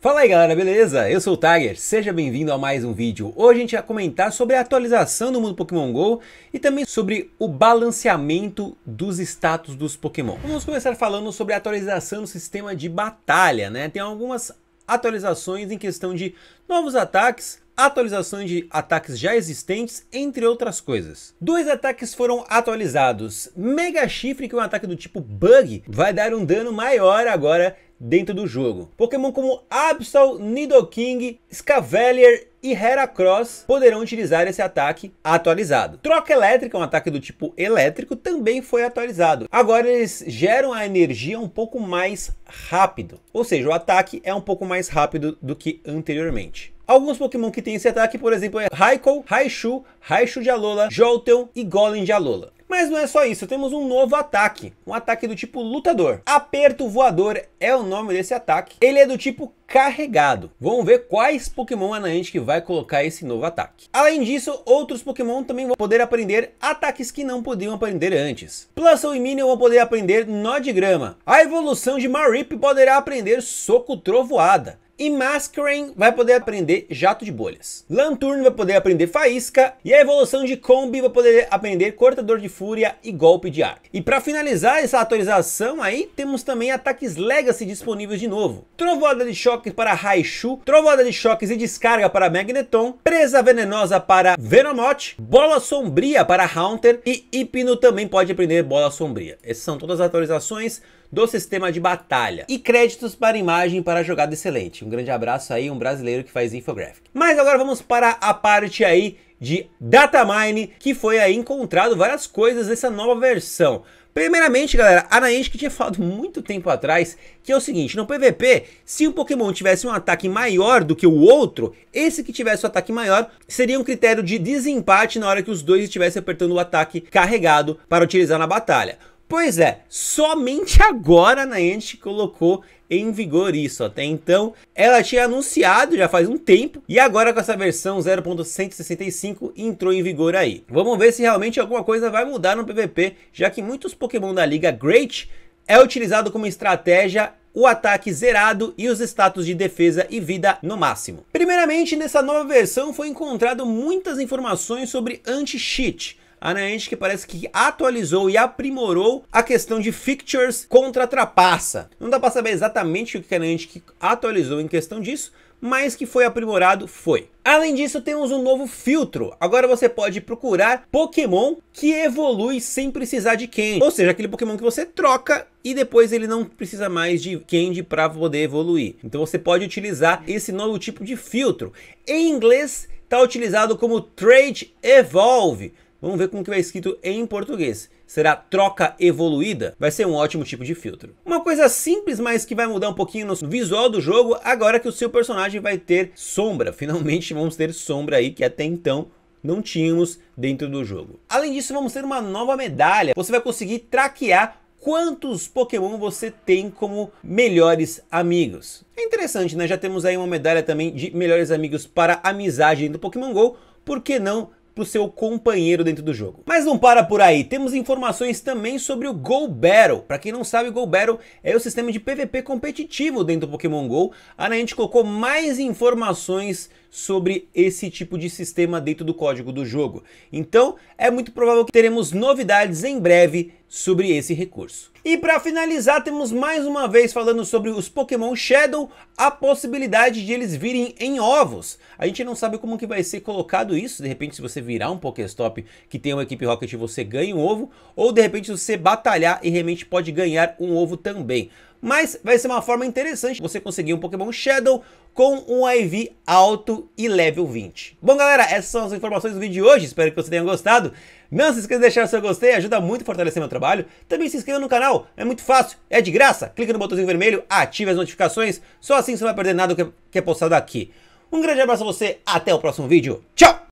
Fala aí galera, beleza? Eu sou o Tiger, seja bem-vindo a mais um vídeo. Hoje a gente vai comentar sobre a atualização do mundo Pokémon GO e também sobre o balanceamento dos status dos Pokémon. Vamos começar falando sobre a atualização do sistema de batalha, né? Tem algumas atualizações em questão de novos ataques, Atualização de ataques já existentes, entre outras coisas. Dois ataques foram atualizados. Mega Chifre, que é um ataque do tipo Bug, vai dar um dano maior agora dentro do jogo. Pokémon como Absol, Nidoking, Scavalier e Heracross poderão utilizar esse ataque atualizado. Troca elétrica, um ataque do tipo elétrico, também foi atualizado. Agora eles geram a energia um pouco mais rápido, ou seja, o ataque é um pouco mais rápido do que anteriormente. Alguns Pokémon que têm esse ataque, por exemplo, é Raikou, Raichu, Raichu de Alola, Jolteon e Golem de Alola. Mas não é só isso, temos um novo ataque, um ataque do tipo lutador. Aperto voador é o nome desse ataque, ele é do tipo carregado. Vamos ver quais Pokémon é a que vai colocar esse novo ataque. Além disso, outros Pokémon também vão poder aprender ataques que não podiam aprender antes. Plusle e Minion vão poder aprender Nó de Grama. A evolução de Marip poderá aprender Soco Trovoada. E Masquerain vai poder aprender jato de bolhas. Lanturn vai poder aprender faísca. E a evolução de Combi vai poder aprender cortador de fúria e golpe de ar. E para finalizar essa atualização aí, temos também ataques Legacy disponíveis de novo. Trovoada de Choque para Raichu. Trovoada de choques e descarga para Magneton. Presa venenosa para Venomoth. Bola sombria para Haunter. E Hipno também pode aprender bola sombria. Essas são todas as atualizações do sistema de batalha. E créditos para imagem para jogada excelente. Um grande abraço aí, um brasileiro que faz infographic. Mas agora vamos para a parte aí de Datamine, que foi aí encontrado várias coisas nessa nova versão. Primeiramente, galera, a Naenge que tinha falado muito tempo atrás, que é o seguinte, no PVP, se um Pokémon tivesse um ataque maior do que o outro, esse que tivesse o um ataque maior seria um critério de desempate na hora que os dois estivessem apertando o ataque carregado para utilizar na batalha. Pois é, somente agora a Niantic colocou em vigor isso. Até então, ela tinha anunciado já faz um tempo e agora com essa versão 0.165 entrou em vigor aí. Vamos ver se realmente alguma coisa vai mudar no PVP, já que muitos Pokémon da liga Great é utilizado como estratégia o ataque zerado e os status de defesa e vida no máximo. Primeiramente, nessa nova versão foi encontrado muitas informações sobre anti-cheat, a Niantic parece que atualizou e aprimorou a questão de fixtures contra trapaça. Não dá para saber exatamente o que a Niantic atualizou em questão disso, mas que foi aprimorado foi. Além disso, temos um novo filtro. Agora você pode procurar Pokémon que evolui sem precisar de Candy. Ou seja, aquele Pokémon que você troca e depois ele não precisa mais de Candy para poder evoluir. Então você pode utilizar esse novo tipo de filtro. Em inglês, está utilizado como Trade Evolve Vamos ver como que vai escrito em português. Será troca evoluída? Vai ser um ótimo tipo de filtro. Uma coisa simples, mas que vai mudar um pouquinho no visual do jogo, agora que o seu personagem vai ter sombra. Finalmente vamos ter sombra aí, que até então não tínhamos dentro do jogo. Além disso, vamos ter uma nova medalha. Você vai conseguir traquear quantos Pokémon você tem como melhores amigos. É interessante, né? Já temos aí uma medalha também de melhores amigos para amizade do Pokémon GO. Por que não para o seu companheiro dentro do jogo. Mas não para por aí, temos informações também sobre o Go Battle. Para quem não sabe, o Go Battle é o sistema de PVP competitivo dentro do Pokémon GO. A gente colocou mais informações sobre esse tipo de sistema dentro do código do jogo. Então, é muito provável que teremos novidades em breve sobre esse recurso. E para finalizar, temos mais uma vez falando sobre os Pokémon Shadow, a possibilidade de eles virem em ovos. A gente não sabe como que vai ser colocado isso, de repente se você virar um Pokéstop que tem uma equipe Rocket você ganha um ovo, ou de repente você batalhar e realmente pode ganhar um ovo também mas vai ser uma forma interessante você conseguir um Pokémon Shadow com um IV alto e level 20. Bom galera, essas são as informações do vídeo de hoje, espero que você tenha gostado. Não se esqueça de deixar o seu gostei, ajuda muito a fortalecer meu trabalho. Também se inscreva no canal, é muito fácil, é de graça. Clique no botãozinho vermelho, ative as notificações, só assim você não vai perder nada é, que é postado aqui. Um grande abraço a você, até o próximo vídeo, tchau!